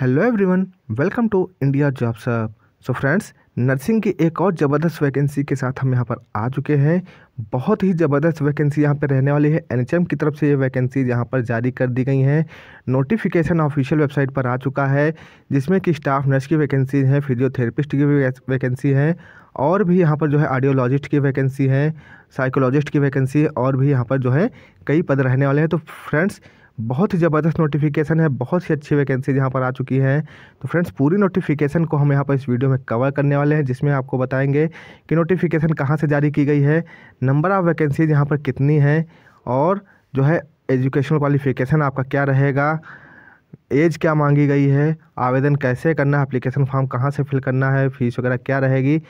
hello everyone welcome to India job सब so friends nursing की एक और ज़बरदस्त वैकेंसी के साथ हम यहाँ पर आ चुके हैं बहुत ही ज़बरदस्त वैकेंसी यहाँ पर रहने वाली है एनएचएम की तरफ से ये वैकेंसी यहाँ पर जारी कर दी गई हैं नोटिफिकेशन ऑफिशियल वेबसाइट पर आ चुका है जिसमें कि स्टाफ नर्स की वैकेंसी है फिजियोथेरेपिस्ट की वैकेंसी है और भी यहाँ पर जो है आर्डियोलॉजिस्ट की वैकेंसी है साइकोलॉजिस्ट की वैकेंसी है और भी यहाँ पर जो है कई पद रहने वाले हैं तो फ्रेंड्स बहुत ही ज़बरदस्त नोटिफिकेशन है बहुत ही अच्छी वैकेंसीज यहाँ पर आ चुकी है तो फ्रेंड्स पूरी नोटिफिकेशन को हम यहाँ पर इस वीडियो में कवर करने वाले हैं जिसमें आपको बताएंगे कि नोटिफिकेशन कहाँ से जारी की गई है नंबर ऑफ़ वैकेंसीज यहाँ पर कितनी है और जो है एजुकेशनल क्वालिफिकेशन आपका क्या रहेगा एज क्या मांगी गई है आवेदन कैसे करना है अप्लीकेशन फॉर्म कहाँ से फिल करना है फीस वगैरह क्या रहेगी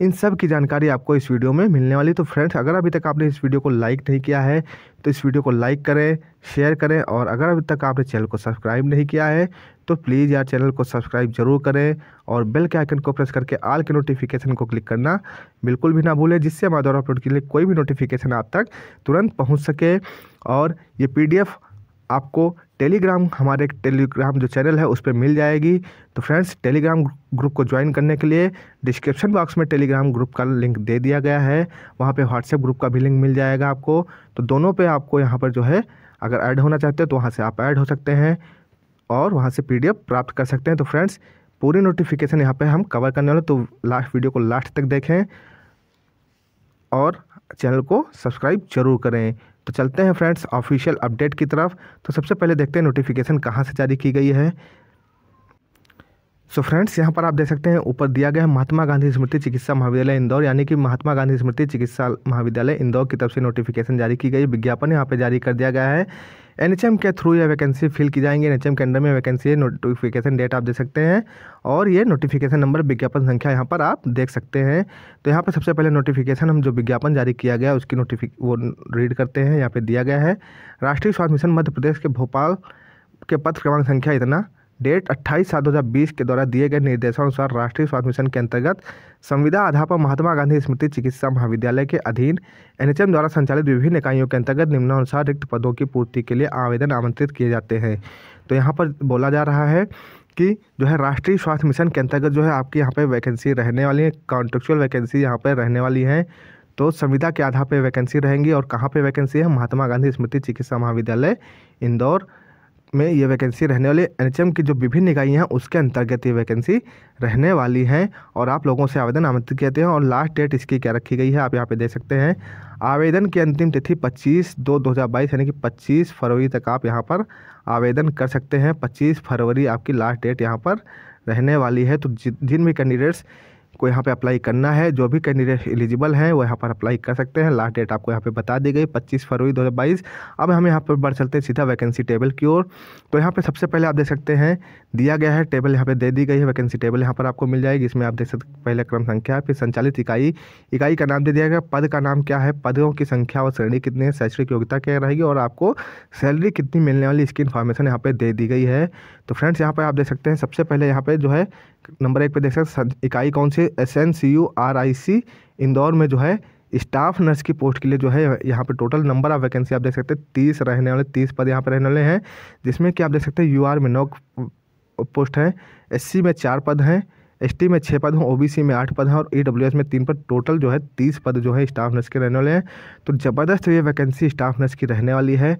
इन सब की जानकारी आपको इस वीडियो में मिलने वाली तो फ्रेंड्स अगर अभी तक आपने इस वीडियो को लाइक नहीं किया है तो इस वीडियो को लाइक करें शेयर करें और अगर अभी तक आपने चैनल को सब्सक्राइब नहीं किया है तो प्लीज़ यार चैनल को सब्सक्राइब जरूर करें और बेल के आइकन को प्रेस करके आल के नोटिफिकेशन को क्लिक करना बिल्कुल भी ना भूलें जिससे हमारे द्वारा अपलोड के लिए कोई भी नोटिफिकेशन आप तक तुरंत पहुँच सके और ये पी आपको टेलीग्राम हमारे एक टेलीग्राम जो चैनल है उस पर मिल जाएगी तो फ्रेंड्स टेलीग्राम ग्रुप को ज्वाइन करने के लिए डिस्क्रिप्शन बॉक्स में टेलीग्राम ग्रुप का लिंक दे दिया गया है वहाँ पे व्हाट्सएप ग्रुप का भी लिंक मिल जाएगा आपको तो दोनों पे आपको यहाँ पर जो है अगर ऐड होना चाहते हो तो वहाँ से आप ऐड हो सकते हैं और वहाँ से पी प्राप्त कर सकते हैं तो फ्रेंड्स पूरी नोटिफिकेशन यहाँ पर हम कवर करने वाले तो लास्ट वीडियो को लास्ट तक देखें और चैनल को सब्सक्राइब जरूर करें तो चलते हैं फ्रेंड्स ऑफिशियल अपडेट की तरफ तो सबसे पहले देखते हैं नोटिफिकेशन कहाँ से जारी की गई है सो फ्रेंड्स यहाँ पर आप देख सकते हैं ऊपर दिया गया है महात्मा गांधी स्मृति चिकित्सा महाविद्यालय इंदौर यानी कि महात्मा गांधी स्मृति चिकित्सा महाविद्यालय इंदौर की तरफ से नोटिफिकेशन जारी की गई विज्ञापन यहाँ पर जारी कर दिया गया है एन के थ्रू ये वैकेंसी फिल की जाएंगी एन के अंडर में वैकेंसी है नोटिफिकेशन डेट आप देख सकते हैं और ये नोटिफिकेशन नंबर विज्ञापन संख्या यहाँ पर आप देख सकते हैं तो यहाँ पर सबसे पहले नोटिफिकेशन हम जो विज्ञापन जारी किया गया उसकी नोटिफिक वो रीड करते हैं यहाँ पर दिया गया है राष्ट्रीय स्वास्थ्य मिशन मध्य प्रदेश के भोपाल के पत्र क्रमांक संख्या इतना डेट 28 सात 2020 के द्वारा दिए गए निर्देशानुसार राष्ट्रीय स्वास्थ्य मिशन के अंतर्गत संविदा आधार पर महात्मा गांधी स्मृति चिकित्सा महाविद्यालय के अधीन एनएचएम द्वारा संचालित विभिन्न इकाइयों के अंतर्गत निम्नानुसार रिक्त पदों की पूर्ति के लिए आवेदन आमंत्रित किए जाते हैं तो यहाँ पर बोला जा रहा है कि जो है राष्ट्रीय स्वास्थ्य मिशन के अंतर्गत जो है आपकी यहाँ पर वैकेंसी रहने वाली है कॉन्ट्रेक्चुअल वैकेंसी यहाँ पर रहने वाली है तो संविदा के आधार पर वैकेंसी रहेंगी और कहाँ पर वैकेंसी है महात्मा गांधी स्मृति चिकित्सा महाविद्यालय इंदौर में ये वैकेंसी रहने वाली एन की जो विभिन्न इकाइयाँ हैं उसके अंतर्गत ये वैकेंसी रहने वाली हैं और आप लोगों से आवेदन आमंत्रित कहते हैं और लास्ट डेट इसकी क्या रखी गई है आप यहाँ पे देख सकते हैं आवेदन की अंतिम तिथि 25 दो 2022 यानी कि 25 फरवरी तक आप यहाँ पर आवेदन कर सकते हैं पच्चीस फरवरी आपकी लास्ट डेट यहाँ पर रहने वाली है तो जिन भी कैंडिडेट्स आपको यहाँ पे अप्लाई करना है जो भी कैंडिडेट एलिजिबल हैं वो यहाँ पर अप्लाई कर सकते हैं लास्ट डेट आपको यहाँ पे बता दी गई 25 फरवरी 2022 अब हम यहाँ पर बढ़ चलते हैं सीधा वैकेंसी टेबल की ओर तो यहाँ पे सबसे पहले आप देख सकते हैं दिया गया है टेबल यहाँ पर दे दी गई है वैकेंसी टेबल यहाँ पर आपको मिल जाएगी इसमें आप देख सकते पहले क्रम संख्या फिर संचालित इकाई इकाई का नाम दे दिया गया पद का नाम क्या है पदों की संख्या और श्रेणी कितनी है शैक्षणिक योग्यता क्या रहेगी और आपको सैलरी कितनी मिलने वाली इसकी इन्फॉर्मेशन यहाँ पर दे दी गई है तो फ्रेंड्स यहाँ पर आप देख सकते हैं सबसे पहले यहाँ पर जो है नंबर एक पे देख सकते हैं इकाई कौन सी S N C U R I C Indore में जो है स्टाफ नर्स की पोस्ट के लिए जो है यहाँ पे टोटल नंबर ऑफ वैकेंसी आप देख सकते हैं तीस रहने वाले तीस पद यहाँ पर रहने वाले हैं जिसमें कि आप देख सकते हैं यू आर में नौ पोस्ट हैं एस में चार पद हैं एस में छः पद हैं ओ में आठ पद हैं और ई e में तीन पद टोटल जो है तीस पद जो है स्टाफ नर्स के रहने वाले हैं तो ज़बरदस्त ये वैकेंसी स्टाफ नर्स की रहने वाली है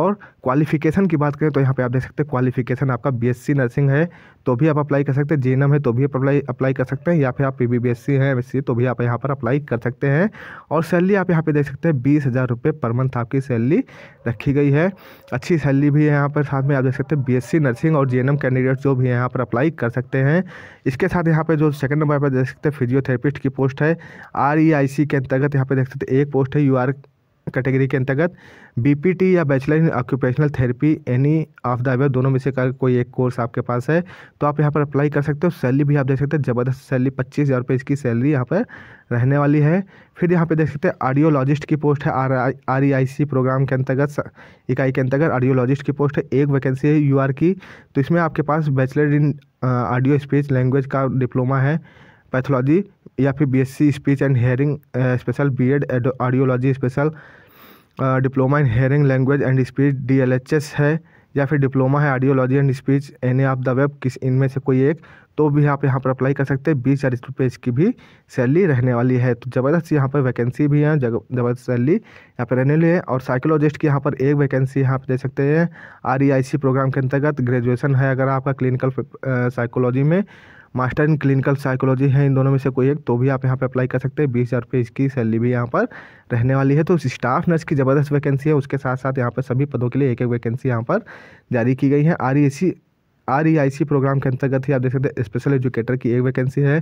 और क्वालिफिकेशन की बात करें तो यहाँ पे आप देख सकते हैं क्वालिफिकेशन आपका बीएससी नर्सिंग है तो भी आप अप्लाई कर सकते हैं जेएनएम है तो भी आप अप्लाई अप्लाई कर सकते हैं या फिर आप पीबीबीएससी हैं एमएससी तो भी आप यहाँ पर अप्लाई कर सकते हैं और सैलरी आप यहाँ पे देख सकते हैं बीस हज़ार रुपये पर मंथ आपकी सैलरी रखी गई है अच्छी सैलरी भी है यहाँ पर साथ में आप देख सकते हैं बी नर्सिंग और जे कैंडिडेट जो भी यहाँ पर अप्लाई कर सकते हैं इसके साथ यहाँ पर जो सेकेंड नंबर पर देख सकते हैं फिजियोथेरेपिस्ट की पोस्ट है आर e के अंतर्गत यहाँ पर देख सकते हैं एक पोस्ट है यू कैटेगरी के अंतर्गत बी या bachelor in occupational therapy any of the above दोनों में से कर कोई एक कोर्स आपके पास है तो आप यहाँ पर अप्लाई कर सकते हो सैलरी भी आप देख सकते हैं ज़बरदस्त सैलरी पच्चीस हज़ार रुपये इसकी सैलरी यहाँ पर रहने वाली है फिर यहाँ पे देख सकते हैं आडियोलॉजिस्ट की पोस्ट है R I R E I C program के अंतर्गत इकाई के अंतर्गत आडियोलॉजिस्ट की पोस्ट है एक वैकेंसी है यू आर की तो इसमें आपके पास bachelor in audio speech language का डिप्लोमा है पैथोलॉजी या फिर BSc speech and hearing special BEd audiology special diploma in hearing language and speech DLHS है या फिर डिप्लोमा है audiology and speech any of the above किस इनमें से कोई एक तो भी आप यहाँ पर अप्लाई कर सकते हैं बीस चालीस रुपये इसकी भी सैलरी रहने वाली है तो ज़बरदस्त यहाँ पर वैकेंसी भी है ज़बरदस्त सैलरी यहाँ पर रहने वाली है और साइकोलॉजिस्ट की यहाँ पर एक वैकेंसी यहाँ पर दे सकते हैं आर प्रोग्राम e के अंतर्गत ग्रेजुएसन है अगर आपका क्लिनिकल साइकोलॉजी uh, में मास्टर इन क्लिनिकल साइकोलॉजी है इन दोनों में से कोई एक तो भी आप यहाँ पर अप्लाई कर सकते हैं बीस हज़ार रुपये इसकी सैलरी भी यहाँ पर रहने वाली है तो स्टाफ नर्स की ज़बरदस्त वैकेंसी है उसके साथ साथ यहाँ पर सभी पदों के लिए एक एक वैकेंसी यहाँ पर जारी की गई है R R E I C program के अंतर्गत ही आप देख सकते हैं स्पेशल एजुकेटर की एक वैकेंसी है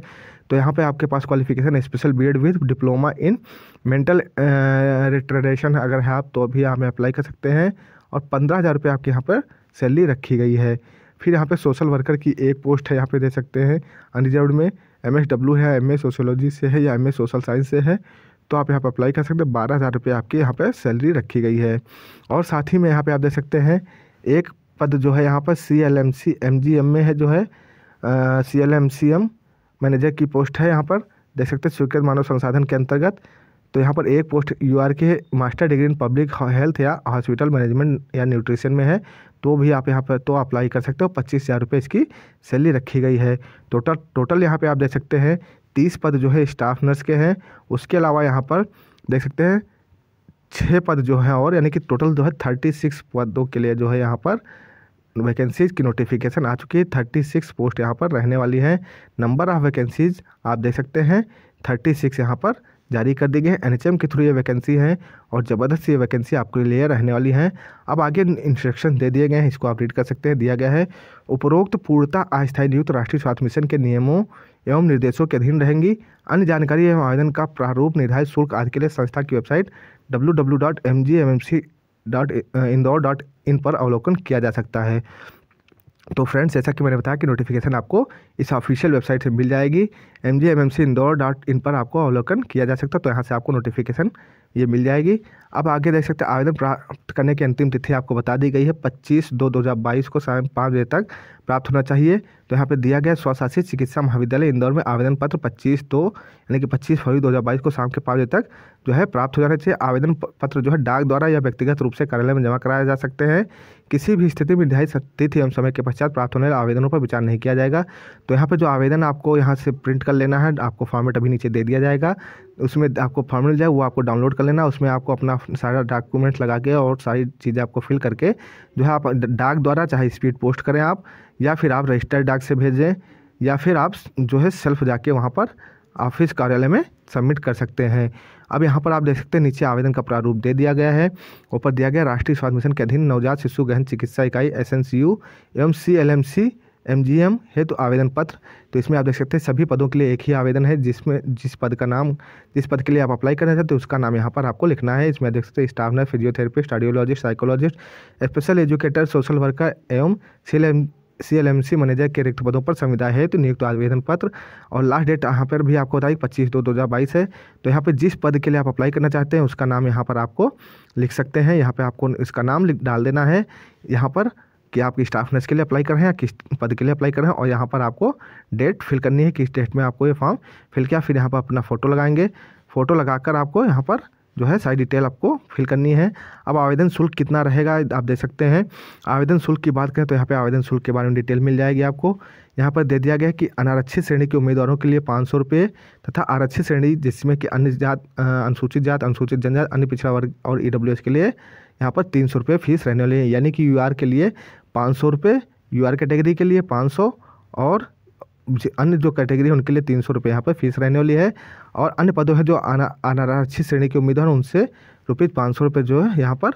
तो यहाँ पे आपके पास qualification special B Ed with diploma in mental retardation अगर है आप तो भी यहाँ पर अप्लाई कर सकते हैं और पंद्रह हज़ार रुपये आपके यहाँ पर सैलरी रखी गई है फिर यहाँ पे सोशल वर्कर की एक पोस्ट है यहाँ पे दे सकते हैं अनरिजर्व में एम एस डब्ल्यू है एम ए सोशोलॉजी से है या एम ए सोशल साइंस से है तो आप यहाँ पर अप्लाई कर सकते हैं बारह हज़ार रुपये आपके यहाँ पर सैलरी रखी गई है और साथ ही में यहाँ पर आप देख सकते हैं एक पद जो है यहाँ पर C L M C M G M में है जो है C L M C M manager की पोस्ट है यहाँ पर देख सकते हैं स्वीकृत मानव संसाधन के अंतर्गत तो यहाँ पर एक पोस्ट यू के master degree in public health या हॉस्पिटल मैनेजमेंट या न्यूट्रिशन में है तो भी आप यहाँ पर तो अप्लाई कर सकते हो पच्चीस हज़ार रुपये इसकी सैलरी रखी गई है टोटल टोटल यहाँ पे आप देख सकते हैं तीस पद जो है स्टाफ नर्स के हैं उसके अलावा यहाँ पर देख सकते हैं छः पद जो हैं और यानी कि टोटल जो है थर्टी सिक्स पदों के लिए जो है यहाँ पर वैकेंसीज़ की नोटिफिकेशन आ चुकी है थर्टी सिक्स पोस्ट यहाँ पर रहने वाली है नंबर ऑफ़ वैकेंसीज़ आप देख सकते हैं थर्टी सिक्स यहाँ पर जारी कर दी गई है एन के थ्रू ये वैकेंसी है और ज़बरदस्त ये वैकेंसी आपके लिए रहने वाली है अब आगे इंस्ट्रक्शन दे दिए गए हैं इसको आप रीड कर सकते हैं दिया गया है उपरोक्त पूर्णता अस्थायी नियुक्त राष्ट्रीय स्वास्थ्य मिशन के नियमों एवं निर्देशों के अधीन रहेंगी अन्य जानकारी एवं आवेदन का प्रारूप निर्धारित शुल्क आदि के लिए संस्था की website W W dot M G M M C dot Indore dot in पर अवलोकन किया जा सकता है तो फ्रेंड्स जैसा कि मैंने बताया कि नोटिफिकेशन आपको इस ऑफिशियल वेबसाइट से मिल जाएगी M G M M C Indore dot in पर आपको अवलोकन किया जा सकता है तो यहाँ से आपको नोटिफिकेशन ये मिल जाएगी अब आगे देख सकते हैं आवेदन प्राप्त करने की अंतिम तिथि आपको बता दी गई है 25 दो 2022 को शाम पाँच बजे तक प्राप्त होना चाहिए तो यहाँ पे दिया गया स्वशासित चिकित्सा महाविद्यालय इंदौर में आवेदन पत्र 25 दो यानी कि 25 फरवरी 2022 को शाम के पाँच बजे तक जो है प्राप्त हो जाना चाहिए आवेदन पत्र जो है डाक द्वारा या व्यक्तिगत रूप से कार्यालय में जमा कराया जा सकते हैं किसी भी स्थिति में निर्धारित तिथि एवं समय के पश्चात प्राप्त होने वाले आवेदनों पर विचार नहीं किया जाएगा तो यहाँ पर जो आवेदन आपको यहाँ से प्रिंट कर लेना है आपको फॉर्मेट अभी नीचे दे दिया जाएगा उसमें आपको फॉर्म मिल जाए वो आपको डाउनलोड कर लेना उसमें आपको अपना सारा डॉक्यूमेंट्स लगा के और सारी चीज़ें आपको फिल करके जो है आप डाक द्वारा चाहे स्पीड पोस्ट करें आप या फिर आप रजिस्टर्ड डाक से भेजें या फिर आप जो है सेल्फ जाके वहाँ पर ऑफिस कार्यालय में सबमिट कर सकते हैं अब यहाँ पर आप देख सकते हैं नीचे आवेदन का प्रारूप दे दिया गया है ऊपर दिया गया राष्ट्रीय स्वास्थ्य मिशन के अधीन नवजात शिशु गहन चिकित्सा इकाई एस एन सी यू एवं C L M C M है तो आवेदन पत्र तो इसमें आप देख सकते हैं सभी पदों के लिए एक ही आवेदन है जिसमें जिस पद का नाम जिस पद के लिए आप अप्लाई करना चाहते हैं उसका नाम यहाँ पर आपको लिखना है इसमें देख सकते हैं staff nurse physiotherapist audiologist psychologist special educator social worker एवं सिल M C L M C manager के रिक्त पदों पर संविदा है तो नियुक्त आवेदन पत्र और लास्ट डेट यहाँ पर भी आपको बताइए पच्चीस दो दो हज़ार बाईस है तो यहाँ पर जिस पद के लिए आप अप्लाई करना चाहते हैं उसका नाम यहाँ पर आपको लिख सकते हैं यहाँ पर आपको इसका नाम लिख डाल देना है यहाँ पर कि आप किस स्टाफ नर्स के लिए अप्लाई कर रहे हैं या किस पद के लिए अप्लाई कर रहे हैं और यहाँ पर आपको डेट फिल करनी है किस डेट में आपको ये फॉर्म फिल किया फिर यहाँ पर अपना फ़ोटो लगाएंगे फ़ोटो लगाकर आपको यहाँ पर जो है सारी डिटेल आपको फिल करनी है अब आवेदन शुल्क कितना रहेगा आप देख सकते हैं आवेदन शुल्क की बात करें तो यहाँ पर आवेदन शुल्क के बारे में डिटेल मिल जाएगी आपको यहाँ पर दे दिया गया कि अनारक्षित श्रेणी के उम्मीदवारों के लिए पाँच सौ रुपये तथा आरक्षित श्रेणी जिसमें कि अन्य जात अनुसूचित जात अनुसूचित जनजात अन्य पिछड़ा वर्ग और ई e के लिए यहाँ पर तीन सौ रुपये फीस रहने वाली है यानी कि यू के लिए पाँच सौ रुपये यू आर कैटेगरी के लिए पाँच सौ और अन्य जो कैटेगरी है उनके लिए तीन सौ रुपये यहाँ पर फीस रहने वाली है और अन्य पदों है जो आना अच्छी श्रेणी के उम्मीदवार उनसे रुपये पाँच सौ रुपये जो है यहाँ पर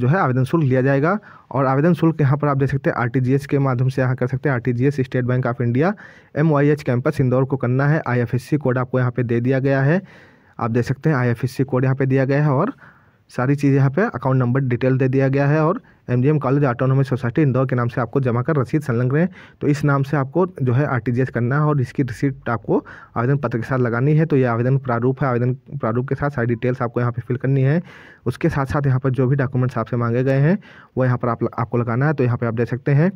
जो है आवेदन शुल्क लिया जाएगा और आवेदन शुल्क यहाँ पर आप देख सकते हैं आरटीजीएस के माध्यम से यहाँ कर सकते हैं RTGS State Bank of India M campus Indore को करना है आईएफएससी कोड आपको यहाँ पे दे दिया गया है आप देख सकते हैं आईएफएससी कोड यहाँ पे दिया गया है और सारी चीज़ यहाँ पे अकाउंट नंबर डिटेल दे दिया गया है और M college autonomous society Indore के नाम से आपको जमा कर रसीद संलग्न है तो इस नाम से आपको जो है एस करना है और इसकी रिसिप्ट आपको आवेदन पत्र के साथ लगानी है तो ये आवेदन प्रारूप है आवेदन प्रारूप के साथ सारी डिटेल्स आपको यहाँ पर फिल करनी है उसके साथ साथ यहाँ पर जो भी डॉक्यूमेंट्स आपसे मांगे गए हैं वो यहाँ पर आप, आपको लगाना है तो यहाँ पर आप दे सकते हैं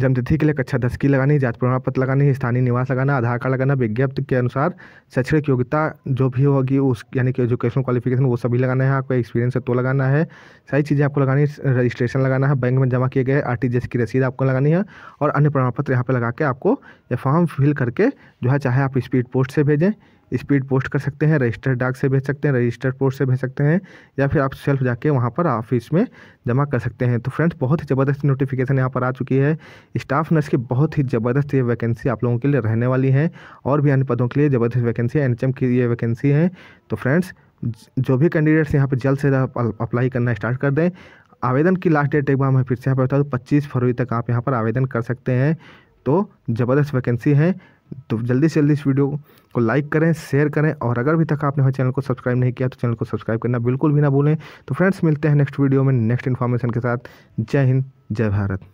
जन्मतिथि के लिए कक्षा दस की लगानी जात प्रमाण पत्र लगानी है स्थानीय निवास लगाना आधार कार्ड लगाना विज्ञप्ति के अनुसार शैक्षणिक योग्यता जो भी होगी उस यानी कि एजुकेशन क्वालिफिकेशन वो सभी लगाना है आपको एक्सपीरियंस है तो लगाना है सारी चीज़ें आपको लगानी रजिस्ट्रेशन लगाना है बैंक में जमा किए गए आर की रसीद आपको लगानी है और अन्य प्रमाण पत्र यहाँ पर लगा के आपको ये फॉर्म फिल करके जो है चाहे आप स्पीड पोस्ट से भेजें स्पीड पोस्ट कर सकते हैं रजिस्टर डाक से भेज सकते हैं रजिस्टर पोस्ट से भेज सकते हैं या फिर आप सेल्फ जाके वहाँ पर ऑफिस में जमा कर सकते हैं तो फ्रेंड्स बहुत ही ज़बरदस्त नोटिफिकेशन यहाँ पर आ चुकी है स्टाफ नर्स की बहुत ही ज़बरदस्त ये वैकेंसी आप लोगों के लिए रहने वाली है और भी अन्य पदों के लिए ज़बरदस्त वैकेंसी है एन की ये वैकेंसी है तो फ्रेंड्स जो भी कैंडिडेट्स यहाँ पर जल्द से जल्द अप्लाई करना स्टार्ट कर दें आवेदन की लास्ट डेट एक बार मैं फिर से यहाँ पर बता दूँ तो पच्चीस फरवरी तक आप यहाँ पर आवेदन कर सकते हैं तो ज़बरदस्त वैकेंसी है तो जल्दी से जल्दी इस वीडियो को लाइक करें शेयर करें और अगर अभी तक आपने हमारे चैनल को सब्सक्राइब नहीं किया तो चैनल को सब्सक्राइब करना बिल्कुल भी ना भूलें तो फ्रेंड्स मिलते हैं नेक्स्ट वीडियो में नेक्स्ट इन्फॉर्मेशन के साथ जय हिंद जय भारत